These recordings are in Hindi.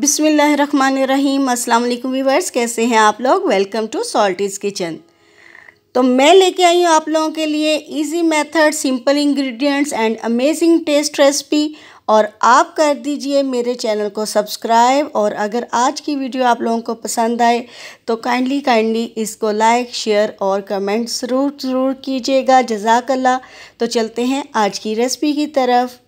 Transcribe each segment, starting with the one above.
बिसमीम अल्लाम वीवर्स कैसे हैं आप लोग वेलकम टू सॉल्टीज़ किचन तो मैं लेके आई हूँ आप लोगों के लिए easy method simple ingredients and amazing taste recipe और आप कर दीजिए मेरे चैनल को सब्सक्राइब और अगर आज की वीडियो आप लोगों को पसंद आए तो काइंडली काइंडली इसको लाइक शेयर और कमेंट ज़रूर ज़रूर कीजिएगा जजाकल्ला तो चलते हैं आज की रेसिपी की तरफ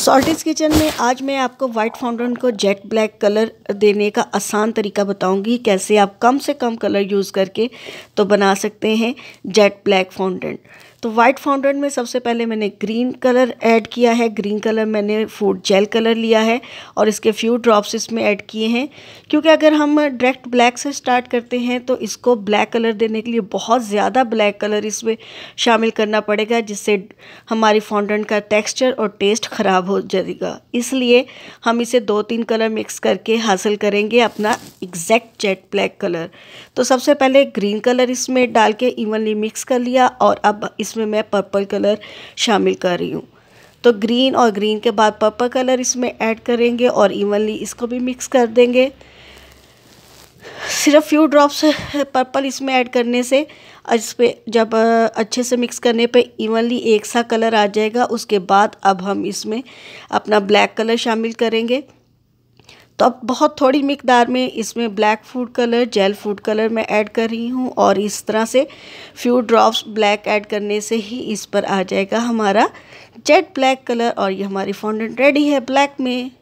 सॉल्टिस किचन में आज मैं आपको वाइट फाउंडन को जेट ब्लैक कलर देने का आसान तरीका बताऊंगी कैसे आप कम से कम कलर यूज़ करके तो बना सकते हैं जेट ब्लैक फाउंडेंट तो वाइट फाउंटेन में सबसे पहले मैंने ग्रीन कलर ऐड किया है ग्रीन कलर मैंने फूड जेल कलर लिया है और इसके फ्यू ड्रॉप्स इसमें ऐड किए हैं क्योंकि अगर हम डायरेक्ट ब्लैक से स्टार्ट करते हैं तो इसको ब्लैक कलर देने के लिए बहुत ज़्यादा ब्लैक कलर इसमें शामिल करना पड़ेगा जिससे हमारी फाउंटेन का टेक्स्चर और टेस्ट ख़राब हो जाएगा इसलिए हम इसे दो तीन कलर मिक्स करके हासिल करेंगे अपना एग्जैक्ट जेट ब्लैक कलर तो सबसे पहले ग्रीन कलर इसमें डाल के इवनली मिक्स कर लिया और अब इस जिसमें मैं पर्पल कलर शामिल कर रही हूँ तो ग्रीन और ग्रीन के बाद पर्पल कलर इसमें ऐड करेंगे और इवनली इसको भी मिक्स कर देंगे सिर्फ फ्यू ड्रॉप्स पर्पल इसमें ऐड करने से इस पर जब अच्छे से मिक्स करने पे इवनली एक सा कलर आ जाएगा उसके बाद अब हम इसमें अपना ब्लैक कलर शामिल करेंगे तो अब बहुत थोड़ी मकदार में इसमें black food colour gel food colour मैं ऐड कर रही हूँ और इस तरह से फ्यू ड्रॉप्स ब्लैक ऐड करने से ही इस पर आ जाएगा हमारा जेट ब्लैक कलर और ये हमारी फाउंडेंट रेडी है ब्लैक में